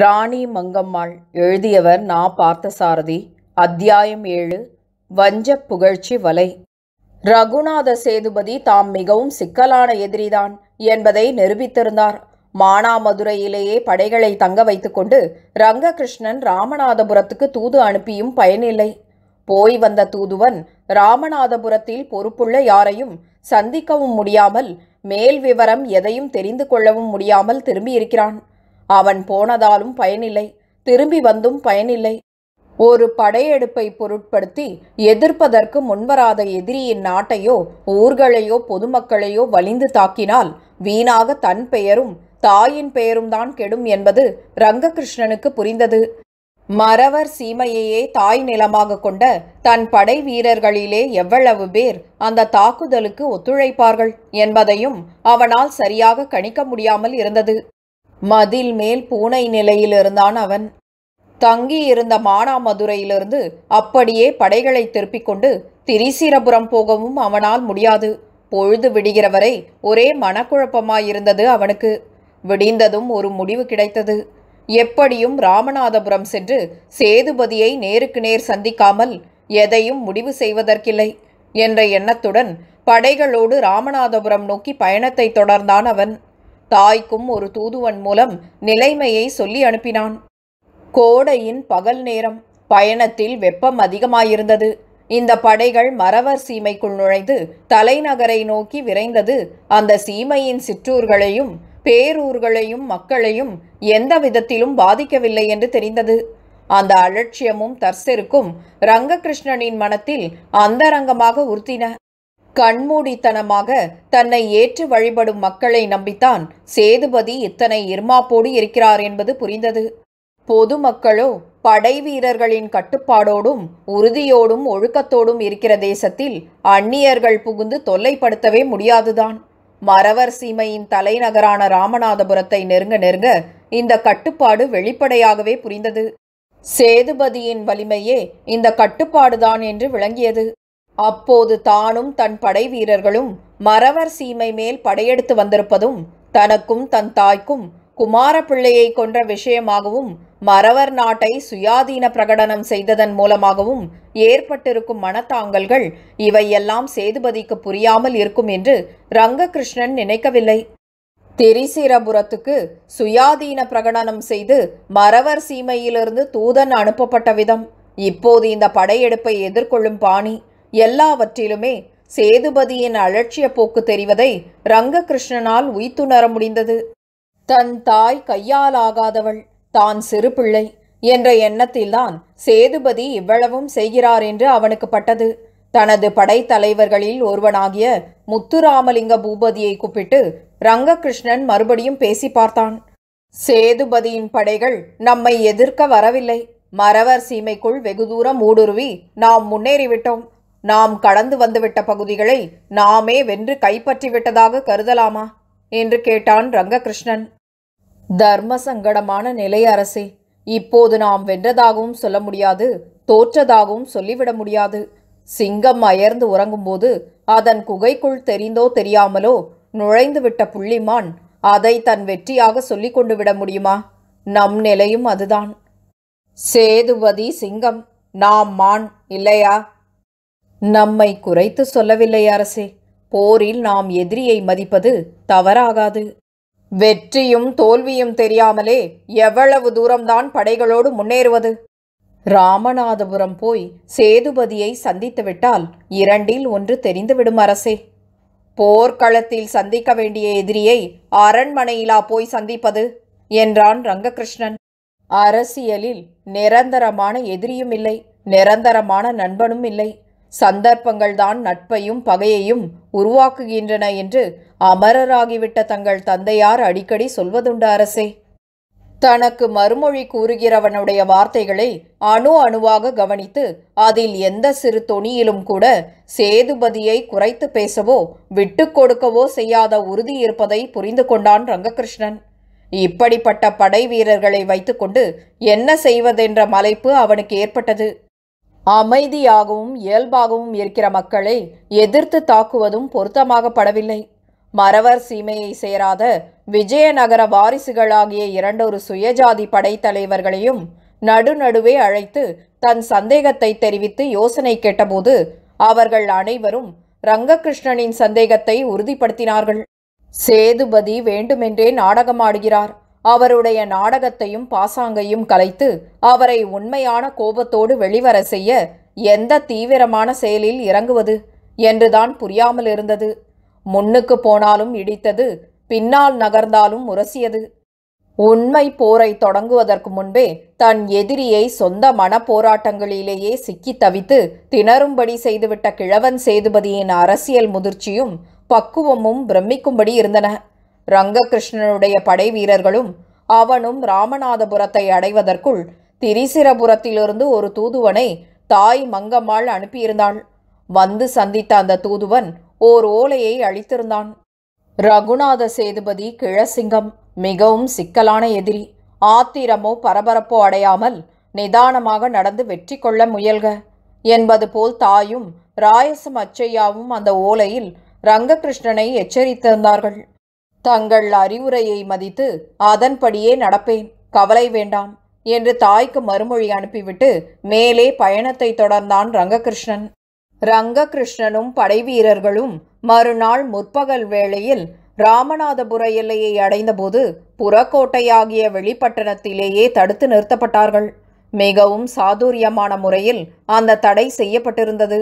ராணி மங்கம்மாள் எழுதியவர் நா பார்த்தசாரதி அத்தியாயம் ஏழு வஞ்ச புகழ்ச்சி வலை ரகுநாத சேதுபதி தாம் மிகவும் சிக்கலான எதிரிதான் என்பதை நிரூபித்திருந்தார் மானாமதுரையிலேயே படைகளை தங்க வைத்துக்கொண்டு ரங்ககிருஷ்ணன் ராமநாதபுரத்துக்கு தூது அனுப்பியும் பயனில்லை போய் வந்த தூதுவன் ராமநாதபுரத்தில் பொறுப்புள்ள யாரையும் சந்திக்கவும் முடியாமல் மேல் விவரம் எதையும் தெரிந்து கொள்ளவும் முடியாமல் திரும்பியிருக்கிறான் அவன் போனதாலும் பயனில்லை திரும்பி வந்தும் பயனில்லை ஒரு படையெடுப்பை பொருட்படுத்தி எதிர்ப்பதற்கு முன்வராத எதிரியின் நாட்டையோ ஊர்களையோ பொதுமக்களையோ வலிந்து தாக்கினால் வீணாக தன் பெயரும் தாயின் பெயரும் தான் கெடும் என்பது ரங்ககிருஷ்ணனுக்கு புரிந்தது மறவர் சீமையையே தாய் நிலமாக கொண்ட தன் படை வீரர்களிலே எவ்வளவு பேர் அந்த தாக்குதலுக்கு ஒத்துழைப்பார்கள் என்பதையும் அவனால் சரியாக கணிக்க முடியாமல் இருந்தது மதில் மேல் பூனை நிலையிலிருந்தான் அவன் தங்கியிருந்த மானாமதுரையிலிருந்து அப்படியே படைகளை திருப்பிக் கொண்டு திரிசீரபுரம் போகவும் அவனால் முடியாது பொழுது விடுகிற வரை ஒரே மனக்குழப்பமாயிருந்தது அவனுக்கு விடிந்ததும் ஒரு முடிவு கிடைத்தது எப்படியும் ராமநாதபுரம் சென்று சேதுபதியை நேருக்கு நேர் சந்திக்காமல் எதையும் முடிவு செய்வதற்கில்லை என்ற எண்ணத்துடன் படைகளோடு ராமநாதபுரம் நோக்கி பயணத்தை தொடர்ந்தான் அவன் தாய்க்கும் ஒரு தூதுவன் மூலம் நிலைமையை சொல்லி அனுப்பினான் கோடையின் பகல் நேரம் பயணத்தில் வெப்பம் அதிகமாயிருந்தது இந்த படைகள் மரவர் சீமைக்குள் நுழைந்து தலைநகரை நோக்கி விரைந்தது அந்த சீமையின் சிற்றூர்களையும் பேரூர்களையும் மக்களையும் எந்த விதத்திலும் பாதிக்கவில்லை என்று தெரிந்தது அந்த அலட்சியமும் தர்செருக்கும் ரங்ககிருஷ்ணனின் மனத்தில் அந்தரங்கமாக உறுத்தின கண்மூடித்தனமாக தன்னை ஏற்று வழிபடும் மக்களை நம்பித்தான் சேதுபதி இத்தனை இருமாப்போடு இருக்கிறார் என்பது புரிந்தது பொதுமக்களோ படை வீரர்களின் கட்டுப்பாடோடும் உறுதியோடும் ஒழுக்கத்தோடும் இருக்கிற தேசத்தில் அந்நியர்கள் புகுந்து தொல்லைப்படுத்தவே முடியாதுதான் மறவர் சீமையின் தலைநகரான ராமநாதபுரத்தை நெருங்க நெருங்க இந்த கட்டுப்பாடு வெளிப்படையாகவே புரிந்தது சேதுபதியின் வலிமையே இந்த கட்டுப்பாடுதான் என்று விளங்கியது அப்போது தானும் தன் படை வீரர்களும் மறவர் சீமை மேல் படையெடுத்து வந்திருப்பதும் தனக்கும் தன் தாய்க்கும் குமார பிள்ளையை கொன்ற விஷயமாகவும் மறவர் நாட்டை சுயாதீன பிரகடனம் செய்ததன் மூலமாகவும் ஏற்பட்டிருக்கும் மனத்தாங்கல்கள் இவையெல்லாம் சேதுபதிக்கு புரியாமல் இருக்கும் என்று ரங்ககிருஷ்ணன் நினைக்கவில்லை திரிசிரபுரத்துக்கு சுயாதீன பிரகடனம் செய்து மறவர் சீமையிலிருந்து தூதன் அனுப்பப்பட்ட விதம் இப்போது இந்த படையெடுப்பை எதிர்கொள்ளும் பாணி எல்லாவற்றிலுமே சேதுபதியின் அலட்சிய போக்கு தெரிவதை ரங்ககிருஷ்ணனால் உய்த்துணர முடிந்தது தன் தாய் கையாலாகாதவள் தான் சிறு பிள்ளை என்ற எண்ணத்தில்தான் சேதுபதி இவ்வளவும் செய்கிறார் என்று அவனுக்கு பட்டது தனது படைத்தலைவர்களில் ஒருவனாகிய முத்துராமலிங்க பூபதியை கூப்பிட்டு ரங்ககிருஷ்ணன் மறுபடியும் பேசி பார்த்தான் சேதுபதியின் படைகள் நம்மை எதிர்க்க வரவில்லை மரவர் சீமைக்குள் வெகு தூரம் ஊடுருவி நாம் முன்னேறிவிட்டோம் நாம் கடந்து வந்துவிட்ட பகுதிகளை நாமே வென்று கைப்பற்றிவிட்டதாக கருதலாமா என்று கேட்டான் ரங்ககிருஷ்ணன் தர்ம சங்கடமான நிலை அரசே இப்போது நாம் வென்றதாகவும் சொல்ல முடியாது தோற்றதாகவும் சொல்லிவிட முடியாது சிங்கம் அயர்ந்து உறங்கும்போது அதன் குகைக்குள் தெரிந்தோ தெரியாமலோ நுழைந்துவிட்ட புள்ளிமான் அதை தன் வெற்றியாக சொல்லிக் கொண்டு விட முடியுமா நம் நிலையும் அதுதான் சேதுபதி சிங்கம் நாம் மான் இல்லையா நம்மை குறைத்து சொல்லவில்லை அரசே போரில் நாம் எதிரியை மதிப்பது தவறாகாது வெற்றியும் தோல்வியும் தெரியாமலே எவ்வளவு தூரம்தான் படைகளோடு முன்னேறுவது ராமநாதபுரம் போய் சேதுபதியை சந்தித்துவிட்டால் இரண்டில் ஒன்று தெரிந்துவிடும் அரசே போர்க்களத்தில் சந்திக்க வேண்டிய எதிரியை அரண்மனையிலா போய் சந்திப்பது என்றான் ரங்ககிருஷ்ணன் அரசியலில் நிரந்தரமான எதிரியும் இல்லை நிரந்தரமான நண்பனும் இல்லை சந்தர்ப்பங்கள்தான் நட்பையும் பகையையும் உருவாக்குகின்றன என்று அமரராகிவிட்ட தங்கள் தந்தையார் அடிக்கடி சொல்வதுண்டு அரசே தனக்கு மறுமொழி கூறுகிறவனுடைய வார்த்தைகளை அணு அணுவாக கவனித்து அதில் எந்த சிறு தொனியிலும் கூட சேதுபதியை குறைத்து பேசவோ விட்டு கொடுக்கவோ செய்யாத உறுதி இருப்பதை புரிந்து கொண்டான் ரங்ககிருஷ்ணன் இப்படிப்பட்ட படை வீரர்களை வைத்துக்கொண்டு என்ன செய்வதென்ற மலைப்பு அவனுக்கு ஏற்பட்டது அமைதியாகவும் இயல்பாகவும் இருக்கிற மக்களை எதிர்த்து தாக்குவதும் பொருத்தமாகப்படவில்லை மரவர் மறவர் சீமையை சேராத விஜயநகர வாரிசுகளாகிய இரண்டொரு சுயஜாதி படைத்தலைவர்களையும் நடுநடுவே அழைத்து தன் சந்தேகத்தை தெரிவித்து யோசனை கேட்டபோது அவர்கள் அனைவரும் ரங்ககிருஷ்ணனின் சந்தேகத்தை உறுதிப்படுத்தினார்கள் சேதுபதி வேண்டுமென்றே நாடகமாடுகிறார் அவருடைய நாடகத்தையும் பாசாங்கையும் கலைத்து அவரை உண்மையான கோபத்தோடு வெளிவர செய்ய எந்த தீவிரமான செயலில் இறங்குவது என்றுதான் புரியாமல் இருந்தது முன்னுக்கு போனாலும் இடித்தது பின்னால் நகர்ந்தாலும் உரசியது உண்மை போரை தொடங்குவதற்கு முன்பே தன் எதிரியை சொந்த மன போராட்டங்களிலேயே சிக்கி தவித்து திணறும்படி செய்துவிட்ட கிழவன் சேதுபதியின் அரசியல் முதிர்ச்சியும் பக்குவமும் பிரமிக்கும்படி இருந்தன ரங்ககிருஷ்ணனுடைய படை வீரர்களும் அவனும் ராமநாதபுரத்தை அடைவதற்குள் திரிசிரபுரத்திலிருந்து ஒரு தூதுவனை தாய் மங்கம்மாள் அனுப்பியிருந்தாள் வந்து சந்தித்த அந்த தூதுவன் ஓர் ஓலையை அளித்திருந்தான் ரகுநாத சேதுபதி கிழசிங்கம் மிகவும் சிக்கலான எதிரி ஆத்திரமோ பரபரப்போ அடையாமல் நிதானமாக நடந்து வெற்றி கொள்ள முயல்க என்பது போல் தாயும் ராயசம் அச்சையாவும் அந்த ஓலையில் ரங்ககிருஷ்ணனை எச்சரித்திருந்தார்கள் தங்கள் அறிவுரையை மதித்து அதன்படியே நடப்பேன் கவலை வேண்டாம் என்று தாய்க்கு மறுமொழி அனுப்பிவிட்டு மேலே பயணத்தை தொடர்ந்தான் ரங்ககிருஷ்ணன் ரங்ககிருஷ்ணனும் படைவீரர்களும் மறுநாள் முற்பகல் வேளையில் ராமநாதபுர எல்லையை அடைந்தபோது புறக்கோட்டையாகிய வெளிப்பட்டணத்திலேயே தடுத்து நிறுத்தப்பட்டார்கள் மிகவும் சாதுரியமான முறையில் அந்த தடை செய்யப்பட்டிருந்தது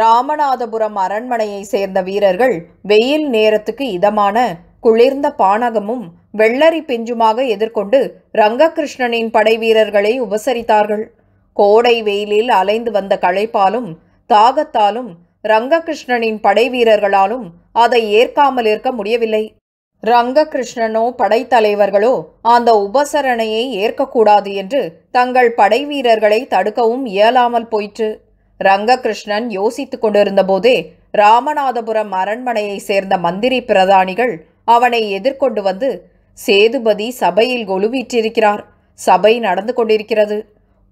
ராமநாதபுரம் அரண்மனையைச் சேர்ந்த வீரர்கள் வெயில் நேரத்துக்கு இதமான குளிர்ந்த பானகமும் வெள்ளரி பிஞ்சுமாக எதிர்கொண்டு ரங்ககிருஷ்ணனின் படை வீரர்களை உபசரித்தார்கள் கோடை வெயிலில் அலைந்து வந்த களைப்பாலும் தாகத்தாலும் ரங்ககிருஷ்ணனின் படை வீரர்களாலும் அதை ஏற்காமல் இருக்க முடியவில்லை ரங்ககிருஷ்ணனோ படைத்தலைவர்களோ அந்த உபசரணையை ஏற்கக்கூடாது என்று தங்கள் படை வீரர்களை தடுக்கவும் இயலாமல் போயிற்று ரங்ககிருஷ்ணன் யோசித்துக் கொண்டிருந்தபோதே ராமநாதபுரம் அரண்மனையைச் சேர்ந்த மந்திரி பிரதானிகள் அவனை எதிர்கொண்டு வந்து சேதுபதி சபையில் ஒழுவீற்றிருக்கிறார் சபை நடந்து கொண்டிருக்கிறது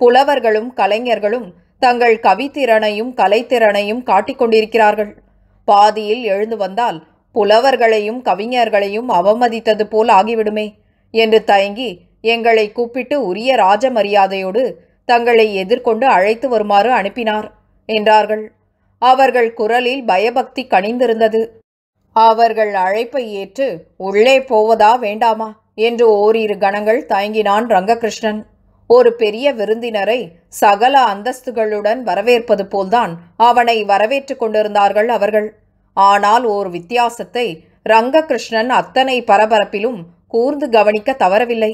புலவர்களும் கலைஞர்களும் தங்கள் கவித்திறனையும் கலைத்திறனையும் காட்டிக்கொண்டிருக்கிறார்கள் பாதியில் எழுந்து வந்தால் புலவர்களையும் கவிஞர்களையும் அவமதித்தது போல் ஆகிவிடுமே என்று தயங்கி எங்களை கூப்பிட்டு உரிய ராஜ மரியாதையோடு தங்களை எதிர்கொண்டு அழைத்து வருமாறு அனுப்பினார் என்றார்கள் அவர்கள் குரலில் பயபக்தி கணிந்திருந்தது அவர்கள் அழைப்பை ஏற்று உள்ளே போவதா வேண்டாமா என்று ஓரிரு கணங்கள் தயங்கினான் ரங்ககிருஷ்ணன் ஒரு பெரிய விருந்தினரை சகல அந்தஸ்துகளுடன் வரவேற்பது போல்தான் அவனை வரவேற்றுக் கொண்டிருந்தார்கள் அவர்கள் ஆனால் ஓர் வித்தியாசத்தை ரங்ககிருஷ்ணன் அத்தனை பரபரப்பிலும் கூர்ந்து கவனிக்க தவறவில்லை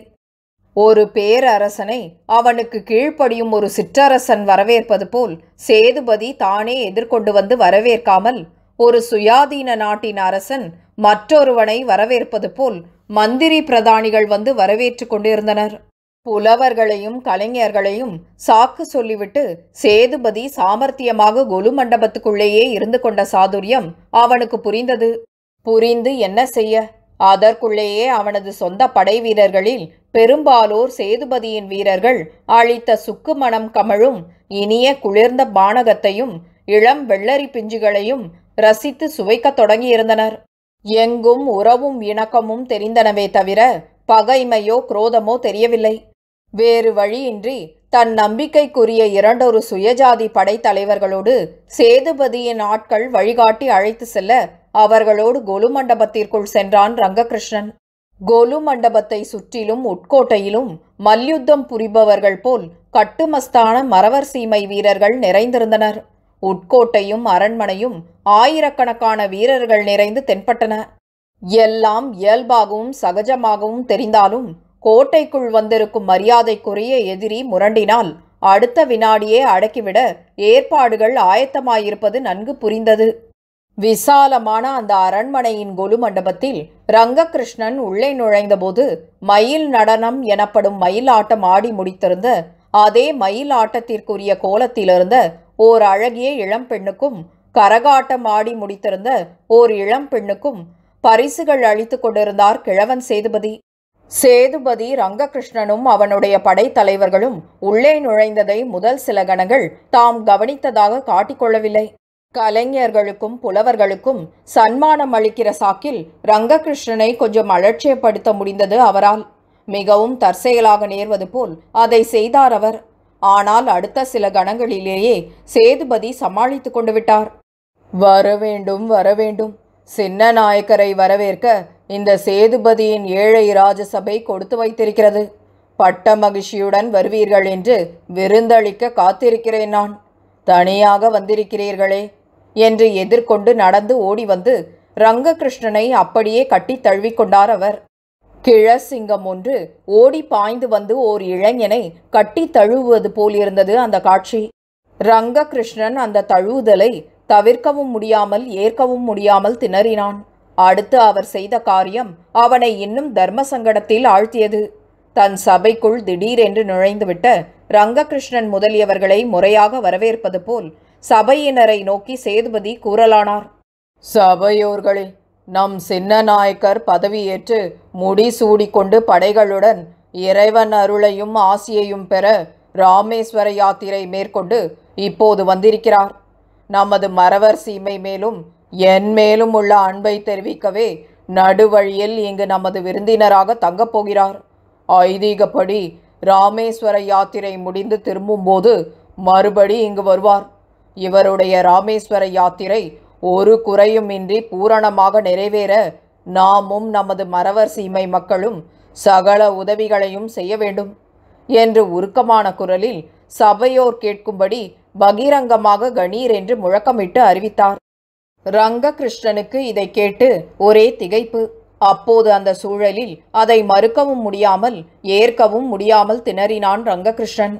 ஒரு பேரரசனை அவனுக்கு கீழ்ப்படியும் ஒரு சிற்றரசன் வரவேற்பது போல் சேதுபதி தானே எதிர்கொண்டு வந்து வரவேற்காமல் ஒரு சுயாதீன நாட்டின் அரசன் மற்றொருவனை வரவேற்பது போல் மந்திரி பிரதானிகள் வந்து வரவேற்று கொண்டிருந்தனர் புலவர்களையும் கலைஞர்களையும் சாக்கு சொல்லிவிட்டு சேதுபதி சாமர்த்தியமாக கொலு மண்டபத்துக்குள்ளேயே இருந்து கொண்ட சாதுரியம் அவனுக்கு புரிந்தது புரிந்து என்ன செய்ய அதற்குள்ளேயே அவனது சொந்த படை வீரர்களில் பெரும்பாலோர் சேதுபதியின் வீரர்கள் அளித்த சுக்கு மணம் கமழும் இனிய குளிர்ந்த பானகத்தையும் இளம் வெள்ளரி பிஞ்சுகளையும் ரசித்து சுவைக்கத் தொடங்கியிருந்தனர் எங்கும் உறவும் இணக்கமும் தெரிந்தனவே தவிர பகைமையோ குரோதமோ தெரியவில்லை வேறு வழியின்றி தன் நம்பிக்கைக்குரிய இரண்டொரு சுயஜாதி படைத்தலைவர்களோடு சேதுபதியின் ஆட்கள் வழிகாட்டி அழைத்து செல்ல அவர்களோடு கொலு மண்டபத்திற்குள் சென்றான் ரங்ககிருஷ்ணன் கொலு மண்டபத்தை சுற்றிலும் உட்கோட்டையிலும் மல்யுத்தம் புரிபவர்கள் போல் கட்டுமஸ்தான மரவர் சீமை வீரர்கள் நிறைந்திருந்தனர் உட்கோட்டையும் அரண்மனையும் ஆயிரக்கணக்கான வீரர்கள் நிறைந்து தென்பட்டன எல்லாம் இயல்பாகவும் சகஜமாகவும் தெரிந்தாலும் கோட்டைக்குள் வந்திருக்கும் மரியாதைக்குரிய எதிரி முரண்டினால் அடுத்த வினாடியே அடக்கிவிட ஏற்பாடுகள் ஆயத்தமாயிருப்பது நன்கு புரிந்தது விசாலமான அந்த அரண்மனையின் கொலு மண்டபத்தில் ரங்ககிருஷ்ணன் உள்ளே நுழைந்தபோது மயில் நடனம் எனப்படும் மயில் ஆட்டம் ஆடி முடித்திருந்த அதே மயில் ஆட்டத்திற்குரிய கோலத்திலிருந்த ஓர் அழகிய இளம் பெண்ணுக்கும் கரகாட்டம் ஆடி முடித்திருந்த ஓர் இளம் பெண்ணுக்கும் பரிசுகள் அளித்து கொண்டிருந்தார் கிழவன் சேதுபதி சேதுபதி ரங்ககிருஷ்ணனும் அவனுடைய படைத்தலைவர்களும் உள்ளே நுழைந்ததை முதல் சில கணங்கள் தாம் கவனித்ததாக காட்டிக்கொள்ளவில்லை கலைஞர்களுக்கும் புலவர்களுக்கும் சன்மானம் அளிக்கிற சாக்கில் ரங்ககிருஷ்ணனை கொஞ்சம் அலட்சியப்படுத்த முடிந்தது அவரால் மிகவும் தற்செயலாக நேர்வது போல் அதை செய்தார் அவர் ஆனால் அடுத்த சில கணங்களிலேயே சேதுபதி சமாளித்து கொண்டு விட்டார் வரவேண்டும் வரவேண்டும் சின்ன நாயக்கரை வரவேற்க இந்த சேதுபதியின் ஏழை ராஜசபை கொடுத்து வைத்திருக்கிறது பட்ட மகிழ்ச்சியுடன் வருவீர்கள் என்று விருந்தளிக்க காத்திருக்கிறேன் நான் தனியாக வந்திருக்கிறீர்களே என்று எதிர்கொண்டு நடந்து ஓடி வந்து ரங்ககிருஷ்ணனை அப்படியே கட்டி தழுவிக்கொண்டார் அவர் கிழசிங்கம் ஒன்று ஓடி பாய்ந்து வந்து ஓர் இளைஞனை கட்டி தழுவுவது போலிருந்தது அந்த காட்சி ரங்ககிருஷ்ணன் அந்த தழுவுதலை தவிர்க்கவும் முடியாமல் ஏற்கவும் முடியாமல் திணறினான் அடுத்து அவர் செய்த காரியம் அவனை இன்னும் தர்ம சங்கடத்தில் ஆழ்த்தியது தன் சபைக்குள் திடீரென்று நுழைந்துவிட்ட ரங்ககிருஷ்ணன் முதலியவர்களை முறையாக வரவேற்பது போல் சபையினரை நோக்கி சேதுபதி கூறலானார் சபையோர்களே நம் சின்னநாயக்கர் பதவியேற்று முடி சூடிக்கொண்டு படைகளுடன் இறைவன் அருளையும் ஆசியையும் பெற ராமேஸ்வர யாத்திரை மேற்கொண்டு இப்போது வந்திருக்கிறார் நமது மறவர் சீமை மேலும் என் மேலும் உள்ள அன்பை தெரிவிக்கவே நடுவழியில் இங்கு நமது விருந்தினராக தங்கப் போகிறார் ஐதீகப்படி ராமேஸ்வர யாத்திரை முடிந்து திரும்பும்போது மறுபடி இங்கு வருவார் இவருடைய ராமேஸ்வர யாத்திரை ஒரு குறையுமின்றி பூரணமாக நிறைவேற நாமும் நமது மறவர் சீமை மக்களும் சகல உதவிகளையும் செய்ய வேண்டும் என்று உருக்கமான குரலில் சபையோர் கேட்கும்படி பகிரங்கமாக கணீர் என்று முழக்கமிட்டு அறிவித்தார் ரங்ககிருஷ்ணனுக்கு இதை கேட்டு ஒரே திகைப்பு அப்போது அந்த சூழலில் அதை மறுக்கவும் முடியாமல் ஏற்கவும் முடியாமல் திணறினான் ரங்ககிருஷ்ணன்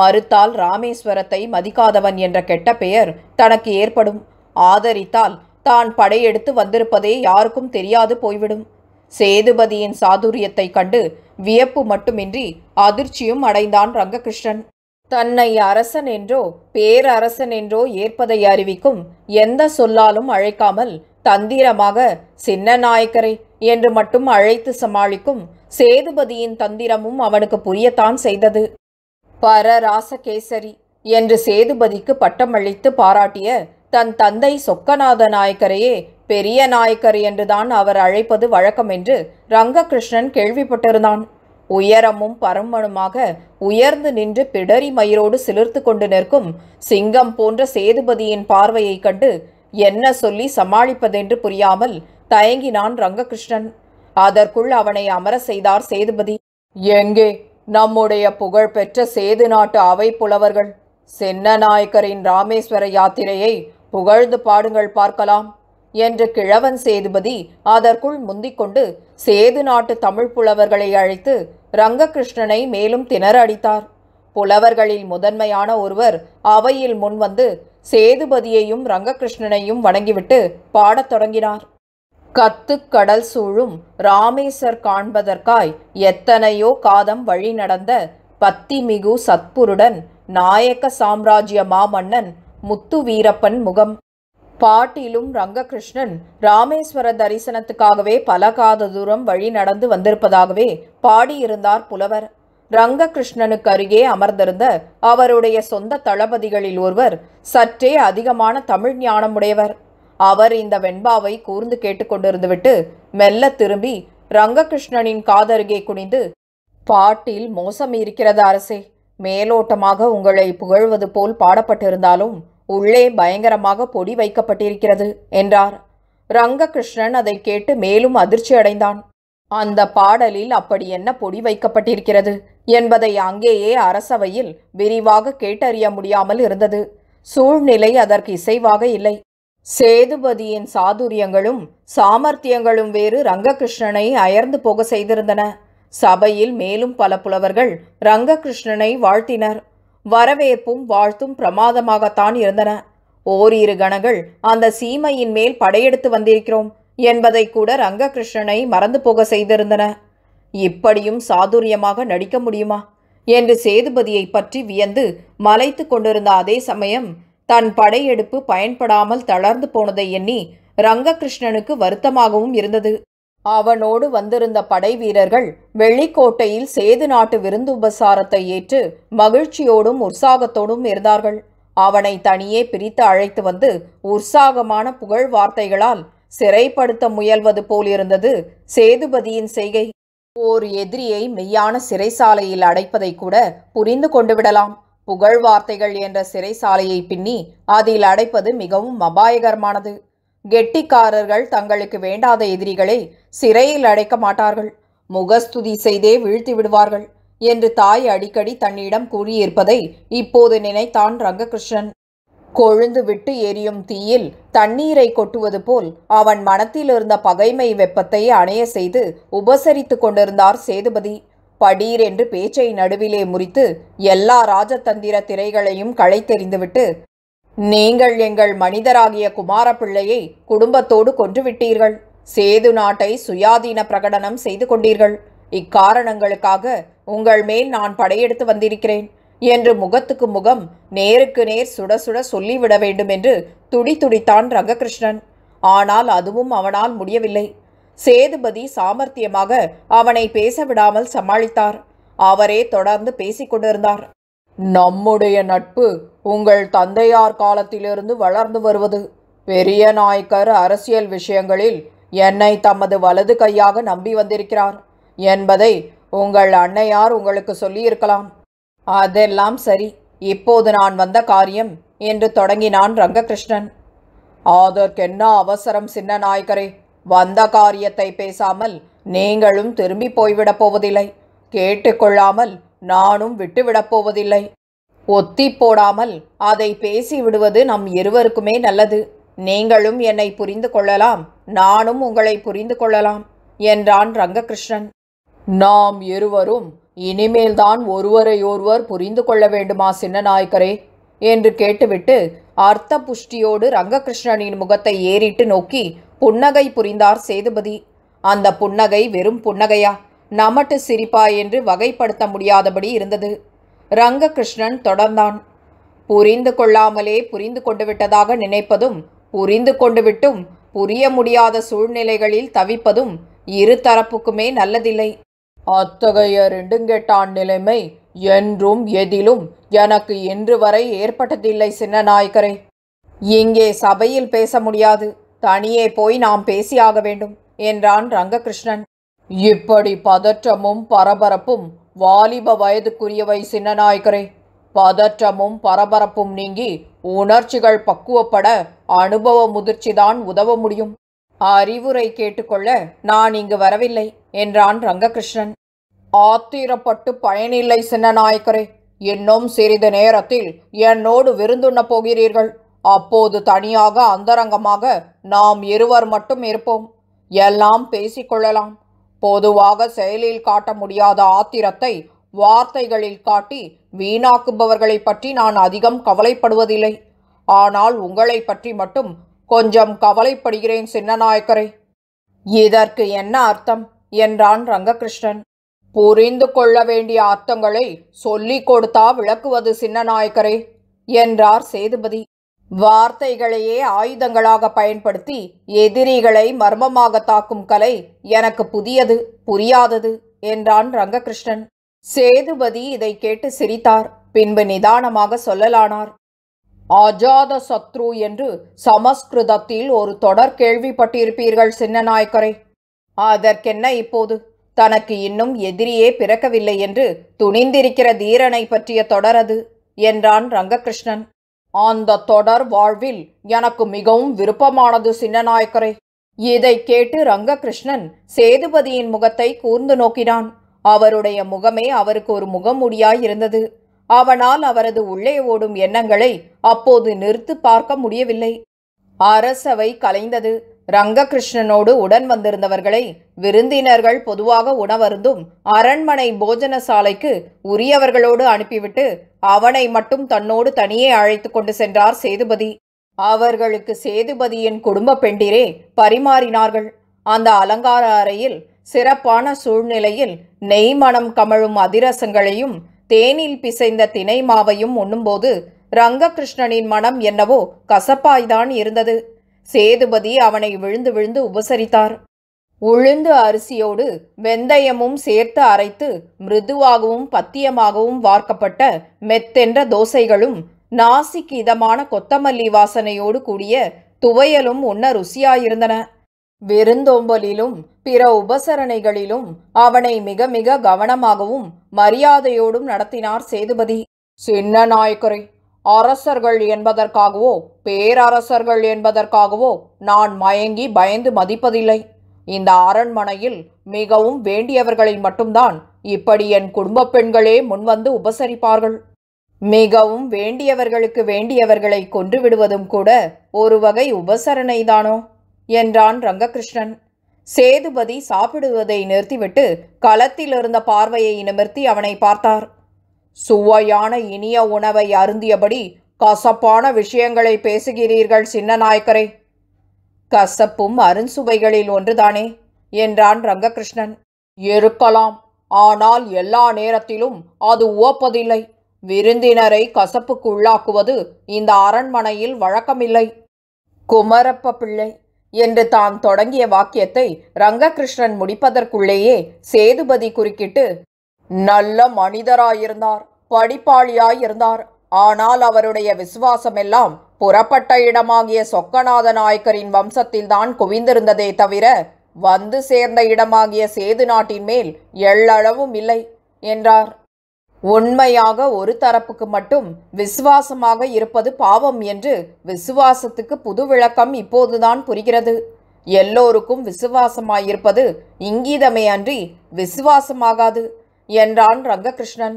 மறுத்தால் ராமேஸ்வரத்தை மதிக்காதவன் என்ற கெட்ட பெயர் தனக்கு ஏற்படும் ஆதரித்தால் தான் படையெடுத்து வந்திருப்பதே யாருக்கும் தெரியாது போய்விடும் சேதுபதியின் சாதுரியத்தைக் கண்டு வியப்பு மட்டுமின்றி அதிர்ச்சியும் அடைந்தான் ரங்ககிருஷ்ணன் தன்னை அரசன் என்றோ பேரரசன் என்றோ ஏற்பதை அறிவிக்கும் எந்த சொல்லாலும் அழைக்காமல் தந்திரமாக சின்ன நாயக்கரை என்று மட்டும் அழைத்து சமாளிக்கும் சேதுபதியின் தந்திரமும் அவனுக்கு புரியத்தான் செய்தது பரராசகேசரி என்று சேதுபதிக்கு பட்டமளித்து பாராட்டிய தன் தந்தை சொக்கநாத நாயக்கரையே பெரிய நாயக்கர் என்றுதான் அவர் அழைப்பது வழக்கம் என்று ரங்ககிருஷ்ணன் கேள்விப்பட்டிருந்தான் உயரமும் பரமனுமாக உயர்ந்து நின்று பிடரி மயிரோடு சிலிர்த்து கொண்டு நிற்கும் சிங்கம் போன்ற சேதுபதியின் பார்வையைக் கண்டு என்ன சொல்லி சமாளிப்பதென்று புரியாமல் தயங்கினான் ரங்ககிருஷ்ணன் அதற்குள் அவனை அமர செய்தார் சேதுபதி எங்கே நம்முடைய புகழ்பெற்ற சேது நாட்டு அவை புலவர்கள் சென்ன நாயக்கரின் ராமேஸ்வர யாத்திரையை புகழ்ந்து பாடுங்கள் பார்க்கலாம் என்று கிழவன் சேதுபதி அதற்குள் முந்திக்கொண்டு சேது நாட்டு தமிழ் புலவர்களை அழைத்து ரங்ககிருஷ்ணனை மேலும் திணறடித்தார் புலவர்களில் முதன்மையான ஒருவர் அவையில் முன்வந்து சேதுபதியையும் ரங்ககிருஷ்ணனையும் வணங்கிவிட்டு பாடத் தொடங்கினார் கத்து கடல் சூழும் ராமேசர் காண்பதற்காய் எத்தனையோ காதம் வழி நடந்த பத்திமிகு சத்புருடன் நாயக்க சாம்ராஜ்ய மாமன்னன் முத்து வீரப்பன் முகம் பாட்டிலும் ரங்ககிருஷ்ணன் ராமேஸ்வர தரிசனத்துக்காகவே பல காத தூரம் வழி நடந்து வந்திருப்பதாகவே பாடியிருந்தார் புலவர் ரங்ககிருஷ்ணனுக்கு அருகே அமர்ந்திருந்த அவருடைய சொந்த தளபதிகளில் ஒருவர் சற்றே அதிகமான தமிழ் ஞானமுடையவர் அவர் இந்த வெண்பாவை கூர்ந்து கேட்டுக்கொண்டிருந்துவிட்டு மெல்ல திரும்பி ரங்ககிருஷ்ணனின் காதருகே குனிந்து பாட்டில் மோசம் இருக்கிறது அரசே மேலோட்டமாக உங்களை புகழ்வது போல் பாடப்பட்டிருந்தாலும் உள்ளே பயங்கரமாக பொடி வைக்கப்பட்டிருக்கிறது என்றார் ரங்ககிருஷ்ணன் அதை கேட்டு மேலும் அதிர்ச்சி அடைந்தான் அந்த பாடலில் அப்படி என்ன பொடி வைக்கப்பட்டிருக்கிறது என்பதை அங்கேயே அரசவையில் விரிவாக கேட்டறிய முடியாமல் இருந்தது சூழ்நிலை அதற்கு இசைவாக இல்லை சேதுபதியின் சாதுரியங்களும் சாமர்த்தியங்களும் வேறு ரங்ககிருஷ்ணனை அயர்ந்து போக செய்திருந்தன சபையில் மேலும் பல புலவர்கள் ரங்ககிருஷ்ணனை வாழ்த்தினர் வரவேற்பும் வாழ்த்தும் பிரமாதமாகத்தான் இருந்தன ஓரிரு கணங்கள் அந்த சீமையின் மேல் படையெடுத்து வந்திருக்கிறோம் என்பதை கூட ரங்ககிருஷ்ணனை மறந்து போக செய்திருந்தன இப்படியும் சாதுரியமாக நடிக்க முடியுமா என்று சேதுபதியை பற்றி வியந்து மலைத்து கொண்டிருந்த அதே சமயம் தன் படையெடுப்பு பயன்படாமல் தளர்ந்து போனதை எண்ணி ரங்ககிருஷ்ணனுக்கு வருத்தமாகவும் இருந்தது அவனோடு வந்திருந்த படை வீரர்கள் வெள்ளிக்கோட்டையில் சேது நாட்டு விருந்துபசாரத்தை ஏற்று மகிழ்ச்சியோடும் உற்சாகத்தோடும் இருந்தார்கள் அவனை தனியே பிரித்து அழைத்து வந்து உற்சாகமான புகழ் வார்த்தைகளால் சிறைப்படுத்த முயல்வது போலிருந்தது சேதுபதியின் செய்கை ஓர் எதிரியை மெய்யான சிறைசாலையில் அடைப்பதை கூட புரிந்து கொண்டு விடலாம் புகழ் வார்த்தைகள் என்ற சிறைசாலையை பின்னி அதில் அடைப்பது மிகவும் அபாயகரமானது கெட்டிக்காரர்கள் தங்களுக்கு வேண்டாத எதிரிகளை சிறையில் அடைக்க மாட்டார்கள் முகஸ்துதி செய்தே வீழ்த்தி விடுவார்கள் என்று தாய் அடிக்கடி தன்னிடம் கூறியிருப்பதை இப்போது நினைத்தான் ரங்ககிருஷ்ணன் கொழுந்து விட்டு எரியும் தீயில் தண்ணீரை கொட்டுவது போல் அவன் மனத்தில் இருந்த பகைமை வெப்பத்தை அணைய செய்து உபசரித்து கொண்டிருந்தார் சேதுபதி படீர் என்று பேச்சை நடுவிலே முறித்து எல்லா ராஜதந்திர திரைகளையும் களைத்தெறிந்துவிட்டு நீங்கள் எங்கள் மனிதராகிய குமாரப்பிள்ளையை குடும்பத்தோடு கொன்றுவிட்டீர்கள் சேது நாட்டை சுயாதீன பிரகடனம் செய்து கொண்டீர்கள் இக்காரணங்களுக்காக உங்கள் மேல் நான் படையெடுத்து வந்திருக்கிறேன் என்று முகத்துக்கு முகம் நேருக்கு நேர் சுட சுட சொல்லிவிட வேண்டும் என்று துடி துடித்தான் ரங்ககிருஷ்ணன் ஆனால் அதுவும் அவனால் முடியவில்லை சேதுபதி சாமர்த்தியமாக அவனை பேசவிடாமல் சமாளித்தார் அவரே தொடர்ந்து பேசிக்கொண்டிருந்தார் நம்முடைய நட்பு உங்கள் தந்தையார் காலத்திலிருந்து வளர்ந்து வருவது பெரிய நாயக்கர் அரசியல் விஷயங்களில் என்னை தமது வலது கையாக நம்பி வந்திருக்கிறார் என்பதை உங்கள் அன்னையார் உங்களுக்கு சொல்லியிருக்கலாம் அதெல்லாம் சரி இப்போது நான் வந்த காரியம் என்று தொடங்கினான் ரங்ககிருஷ்ணன் அதற்கென்ன அவசரம் சின்ன நாயக்கரே வந்த காரியத்தை பேசாமல் நீங்களும் திரும்பி போய்விடப் போவதில்லை கேட்டுக்கொள்ளாமல் நானும் விட்டுவிடப் போவதில்லை ஒத்தி போடாமல் அதை பேசி விடுவது நம் இருவருக்குமே நல்லது நீங்களும் என்னை புரிந்து கொள்ளலாம் நானும் உங்களை புரிந்து கொள்ளலாம் என்றான் ரங்ககிருஷ்ணன் நாம் இருவரும் இனிமேல்தான் ஒருவரையொருவர் புரிந்து கொள்ள வேண்டுமா சின்னநாயக்கரே என்று கேட்டுவிட்டு அர்த்த புஷ்டியோடு ரங்ககிருஷ்ணனின் முகத்தை ஏறிட்டு நோக்கி புன்னகை புரிந்தார் சேதுபதி அந்த புன்னகை வெறும் புன்னகையா நமட்டு சிரிப்பா என்று வகைப்படுத்த முடியாதபடி இருந்தது ரங்ககிருஷ்ணன் தொடர்ந்தான் புரிந்து கொள்ளாமலே புரிந்து கொண்டு விட்டதாக நினைப்பதும் புரிந்து கொண்டு விட்டும் புரிய முடியாத சூழ்நிலைகளில் தவிப்பதும் இரு தரப்புக்குமே நல்லதில்லை அத்தகைய ரெண்டுங்கெட்டான் நிலைமை என்றும் எதிலும் எனக்கு இன்று வரை ஏற்பட்டதில்லை சின்ன நாயக்கரே இங்கே சபையில் பேச முடியாது தனியே போய் நாம் பேசியாக வேண்டும் என்றான் ரங்ககிருஷ்ணன் இப்படி பதற்றமும் பரபரப்பும் வாலிப வயதுக்குரியவை சின்னநாயக்கரே பதற்றமும் பரபரப்பும் நீங்கி உணர்ச்சிகள் பக்குவப்பட அனுபவ முதிர்ச்சிதான் உதவ முடியும் அறிவுரை கேட்டுக்கொள்ள நான் இங்கு வரவில்லை என்றான் ரங்ககிருஷ்ணன் ஆத்திரப்பட்டு பயனில்லை சின்னநாயக்கரே இன்னும் சிறிது நேரத்தில் என்னோடு விருந்துண்ண போகிறீர்கள் அப்போது தனியாக அந்தரங்கமாக நாம் இருவர் மட்டும் இருப்போம் எல்லாம் பேசிக்கொள்ளலாம் பொதுவாக செயலில் காட்ட முடியாத ஆத்திரத்தை வார்த்தைகளில் காட்டி வீணாக்குபவர்களை பற்றி நான் அதிகம் கவலைப்படுவதில்லை ஆனால் உங்களை பற்றி மட்டும் கொஞ்சம் கவலைப்படுகிறேன் சின்னநாயக்கரே இதற்கு என்ன அர்த்தம் என்றான் ரங்ககிருஷ்ணன் புரிந்து கொள்ள வேண்டிய அர்த்தங்களை சொல்லிக் கொடுத்தா விளக்குவது சின்னநாயக்கரே என்றார் சேதுபதி வார்த்தைகளையே ஆயுதங்களாக பயன்படுத்தி எதிரிகளை மர்மமாக தாக்கும் கலை எனக்கு புதியது புரியாதது என்றான் ரங்ககிருஷ்ணன் சேதுபதி இதை கேட்டு சிரித்தார் பின்பு நிதானமாக சொல்லலானார் அஜாத சத்ரு என்று சமஸ்கிருதத்தில் ஒரு தொடர் கேள்விப்பட்டிருப்பீர்கள் சின்னநாயக்கரே அதற்கென்ன இப்போது தனக்கு இன்னும் எதிரியே பிறக்கவில்லை என்று துணிந்திருக்கிற தீரனை பற்றிய தொடரது என்றான் ரங்ககிருஷ்ணன் அந்த தொடர் வாழ்வில் எனக்கு மிகவும் விருப்பமானது சின்னநாயக்கரே இதை கேட்டு ரங்ககிருஷ்ணன் சேதுபதியின் முகத்தை கூர்ந்து நோக்கினான் அவருடைய முகமே அவருக்கு ஒரு முகமுடியாயிருந்தது அவனால் அவரது உள்ளே ஓடும் எண்ணங்களை அப்போது நிறுத்து பார்க்க முடியவில்லை அரசவை கலைந்தது ரங்ககிருஷ்ணனோடு உடன் வந்திருந்தவர்களை விருந்தினர்கள் பொதுவாக உணவருந்தும் அரண்மனை போஜன சாலைக்கு உரியவர்களோடு அனுப்பிவிட்டு அவனை மட்டும் தன்னோடு தனியே அழைத்து கொண்டு சென்றார் சேதுபதி அவர்களுக்கு சேதுபதியின் குடும்ப பெண்டிரே பரிமாறினார்கள் அந்த அலங்கார அறையில் சிறப்பான சூழ்நிலையில் நெய் மனம் கமழும் அதிரசங்களையும் தேனில் பிசைந்த தினை மாவையும் உண்ணும்போது ரங்ககிருஷ்ணனின் மனம் என்னவோ கசப்பாய்தான் இருந்தது சேதுபதி அவனை விழுந்து விழுந்து உபசரித்தார் உளுந்து அரிசியோடு வெந்தயமும் சேர்த்து அரைத்து மிருதுவாகவும் பத்தியமாகவும் வார்க்கப்பட்ட மெத்தென்ற தோசைகளும் நாசிக்கு இதமான கொத்தமல்லி வாசனையோடு கூடிய துவையலும் உன்ன ருசியாயிருந்தன விருந்தோம்பலிலும் பிற உபசரணைகளிலும் அவனை மிக மிக கவனமாகவும் மரியாதையோடும் நடத்தினார் சேதுபதி சின்ன நாயக்கரை அரசர்கள் என்பதற்காகவோ பேரரசர்கள் என்பதற்காகவோ நான் மயங்கி பயந்து மதிப்பதில்லை இந்த அரண்மனையில் மிகவும் வேண்டியவர்களை மட்டும்தான் இப்படி என் குடும்ப பெண்களே முன்வந்து உபசரிப்பார்கள் மிகவும் வேண்டியவர்களுக்கு வேண்டியவர்களை கொன்று விடுவதும் கூட ஒரு வகை உபசரணைதானோ என்றான் ரங்ககிருஷ்ணன் சேதுபதி சாப்பிடுவதை நிறுத்திவிட்டு களத்தில் இருந்த பார்வையை நிமிர்த்தி அவனை பார்த்தார் சுவையான இனிய உணவை அருந்தியபடி கசப்பான விஷயங்களை பேசுகிறீர்கள் சின்னநாயக்கரே கசப்பும் அருண்சுவைகளில் ஒன்றுதானே என்றான் ரங்ககிருஷ்ணன் இருக்கலாம் ஆனால் எல்லா நேரத்திலும் அது ஓப்பதில்லை விருந்தினரை கசப்புக்கு உள்ளாக்குவது இந்த அரண்மனையில் வழக்கமில்லை குமரப்ப பிள்ளை என்று தான் தொடங்கிய வாக்கியத்தை ரங்ககிருஷ்ணன் முடிப்பதற்குள்ளேயே சேதுபதி குறுக்கிட்டு நல்ல மனிதராயிருந்தார் படிப்பாளியாயிருந்தார் ஆனால் அவருடைய விசுவாசமெல்லாம் புறப்பட்ட இடமாகிய சொக்கநாத நாயக்கரின் வம்சத்தில்தான் குவிந்திருந்ததே தவிர வந்து சேர்ந்த இடமாகிய சேது நாட்டின் மேல் எள்ளளவும் இல்லை என்றார் உண்மையாக ஒரு தரப்புக்கு மட்டும் விசுவாசமாக இருப்பது பாவம் என்று விசுவாசத்துக்கு புது விளக்கம் இப்போதுதான் புரிகிறது எல்லோருக்கும் விசுவாசமாயிருப்பது இங்கீதமே அன்றி விசுவாசமாகாது என்றான் ரங்ககிருஷ்ணன்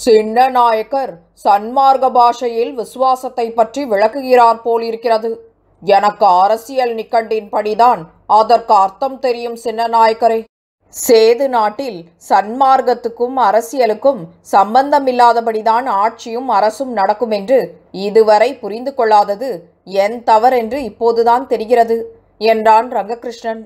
சின்னநாயக்கர் சன்மார்க்க பாஷையில் விசுவாசத்தை பற்றி விளக்குகிறார் போலிருக்கிறது எனக்கு அரசியல் நிக்கண்டின் படிதான் அதற்கு அர்த்தம் தெரியும் சின்னநாயக்கரே சேது நாட்டில் சன்மார்க்கத்துக்கும் அரசியலுக்கும் சம்பந்தமில்லாதபடிதான் ஆட்சியும் அரசும் நடக்கும் என்று இதுவரை புரிந்து கொள்ளாதது என் தவறென்று இப்போதுதான் தெரிகிறது என்றான் ரங்ககிருஷ்ணன்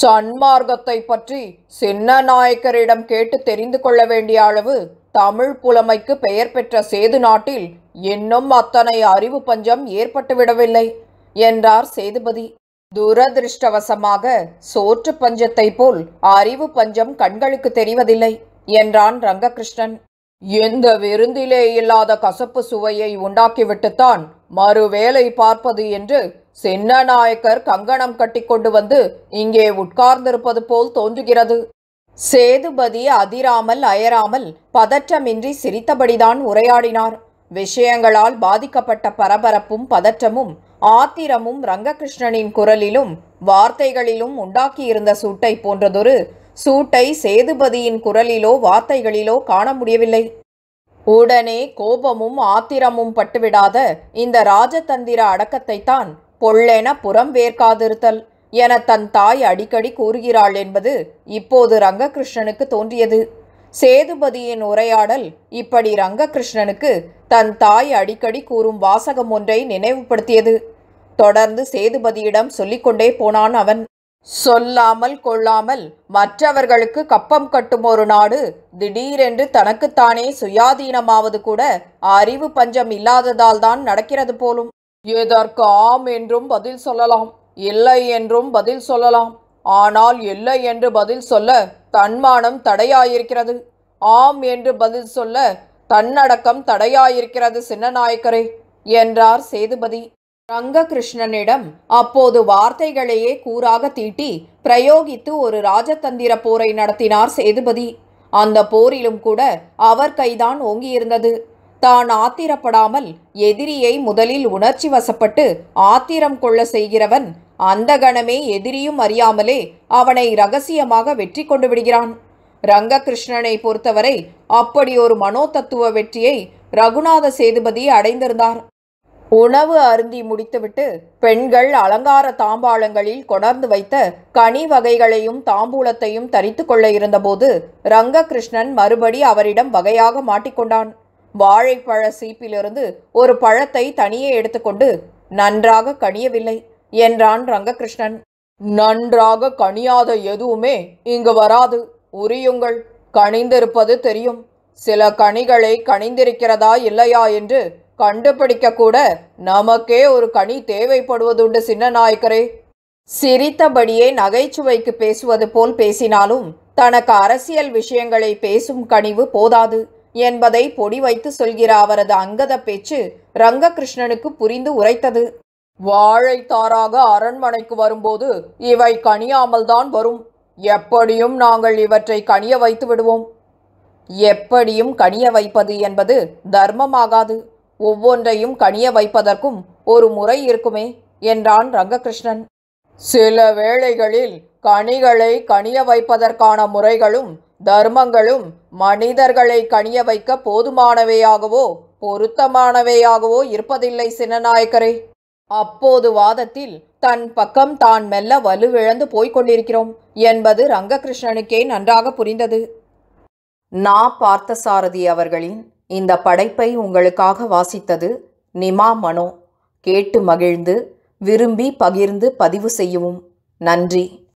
சன்மார்க்கத்தை பற்றி சின்னநாயக்கரிடம் கேட்டு தெரிந்து கொள்ள வேண்டிய அளவு தமிழ் புலமைக்கு பெயர் பெற்ற சேது நாட்டில் இன்னும் அத்தனை அறிவு பஞ்சம் ஏற்பட்டுவிடவில்லை என்றார் சேதுபதி துரதிருஷ்டவசமாக சோற்று பஞ்சத்தை போல் அறிவு பஞ்சம் கண்களுக்கு தெரிவதில்லை என்றான் ரங்ககிருஷ்ணன் எந்த விருந்திலே இல்லாத கசப்பு சுவையை உண்டாக்கிவிட்டுத்தான் மறுவேளை பார்ப்பது என்று சின்ன நாயக்கர் கங்கணம் கட்டிக்கொண்டு கொண்டு வந்து இங்கே உட்கார்ந்திருப்பது போல் தோன்றுகிறது சேதுபதி அதிராமல் அயராமல் பதற்றமின்றி சிரித்தபடிதான் உரையாடினார் விஷயங்களால் பாதிக்கப்பட்ட பரபரப்பும் பதற்றமும் ஆத்திரமும் ரங்ககிருஷ்ணனின் குரலிலும் வார்த்தைகளிலும் உண்டாக்கியிருந்த சூட்டை போன்றதொரு சூட்டை சேதுபதியின் குரலிலோ வார்த்தைகளிலோ காண முடியவில்லை உடனே கோபமும் ஆத்திரமும் பட்டுவிடாத இந்த ராஜதந்திர அடக்கத்தைத்தான் பொள்ளென புறம் வேர்க்காதிருத்தல் என தன் தாய் அடிக்கடி கூறுகிறாள் என்பது இப்போது ரங்ககிருஷ்ணனுக்கு தோன்றியது சேதுபதியின் உரையாடல் இப்படி ரங்ககிருஷ்ணனுக்கு தன் தாய் அடிக்கடி கூறும் வாசகம் ஒன்றை நினைவுபடுத்தியது தொடர்ந்து சேதுபதியிடம் சொல்லிக்கொண்டே போனான் அவன் சொல்லாமல் கொள்ளாமல் மற்றவர்களுக்கு கப்பம் கட்டும் ஒரு நாடு திடீரென்று தனக்குத்தானே சுயாதீனமாவது கூட அறிவு பஞ்சம் இல்லாததால் தான் நடக்கிறது போலும் எதற்கு ஆம் என்றும் பதில் சொல்லலாம் இல்லை என்றும் பதில் சொல்லலாம் ஆனால் இல்லை என்று பதில் சொல்ல தன்மானம் தடையாயிருக்கிறது ஆம் என்று பதில் சொல்ல தன்னடக்கம் தடையாயிருக்கிறது சின்னநாயக்கரே என்றார் சேதுபதி ரங்ககிருஷ்ணனிடம் அப்போது வார்த்தைகளையே கூறாக தீட்டி பிரயோகித்து ஒரு ராஜதந்திர போரை நடத்தினார் சேதுபதி அந்த போரிலும் கூட அவர் கைதான் ஓங்கியிருந்தது தான் ஆத்திரப்படாமல் எதிரியை முதலில் உணர்ச்சி வசப்பட்டு ஆத்திரம் கொள்ள செய்கிறவன் அந்த கணமே எதிரியும் அறியாமலே அவனை ரகசியமாக வெற்றி கொண்டு விடுகிறான் ரங்ககிருஷ்ணனை பொறுத்தவரை அப்படி ஒரு மனோதத்துவ வெற்றியை ரகுநாத சேதுபதி அடைந்திருந்தார் உணவு அருந்தி முடித்துவிட்டு பெண்கள் அலங்கார தாம்பாளங்களில் கொணர்ந்து வைத்த கனி வகைகளையும் தாம்பூலத்தையும் தரித்து கொள்ள இருந்தபோது ரங்ககிருஷ்ணன் மறுபடி அவரிடம் வகையாக மாட்டிக்கொண்டான் வாழைப்பழ சீப்பிலிருந்து ஒரு பழத்தை தனியே எடுத்துக்கொண்டு நன்றாக கனியவில்லை என்றான் ரங்ககிருஷ்ணன் நன்றாக கணியாத எதுவுமே இங்கு வராது உரியுங்கள் கணிந்திருப்பது தெரியும் சில கனிகளை கணிந்திருக்கிறதா இல்லையா என்று கண்டுபிடிக்க கூட நமக்கே ஒரு கனி தேவைப்படுவதுண்டு சின்ன நாயக்கரே சிரித்தபடியே நகைச்சுவைக்கு பேசுவது போல் பேசினாலும் தனக்கு அரசியல் விஷயங்களை பேசும் கனிவு போதாது என்பதை பொடி வைத்து சொல்கிற அவரது அங்கத பேச்சு ரங்ககிருஷ்ணனுக்கு புரிந்து உரைத்தது வாழைத்தாராக அரண்மனைக்கு வரும்போது இவை கனியாமல் தான் வரும் எப்படியும் நாங்கள் இவற்றை கனிய வைத்து விடுவோம் எப்படியும் கனிய வைப்பது என்பது தர்மமாகாது ஒவ்வொன்றையும் கனிய வைப்பதற்கும் ஒரு முறை இருக்குமே என்றான் ரங்ககிருஷ்ணன் சில வேளைகளில் கனிகளை கனிய வைப்பதற்கான முறைகளும் தர்மங்களும் மனிதர்களை கனிய வைக்க போதுமானவையாகவோ பொருத்தமானவையாகவோ இருப்பதில்லை சின்னநாயக்கரே அப்போது வாதத்தில் தன் பக்கம் தான் மெல்ல வலுவிழந்து போய்க் கொண்டிருக்கிறோம் என்பது ரங்ககிருஷ்ணனுக்கே நன்றாக புரிந்தது நா பார்த்தசாரதி அவர்களின் இந்த படைப்பை உங்களுக்காக வாசித்தது நிமா மனோ கேட்டு மகிழ்ந்து விரும்பி பகிர்ந்து பதிவு செய்யவும் நன்றி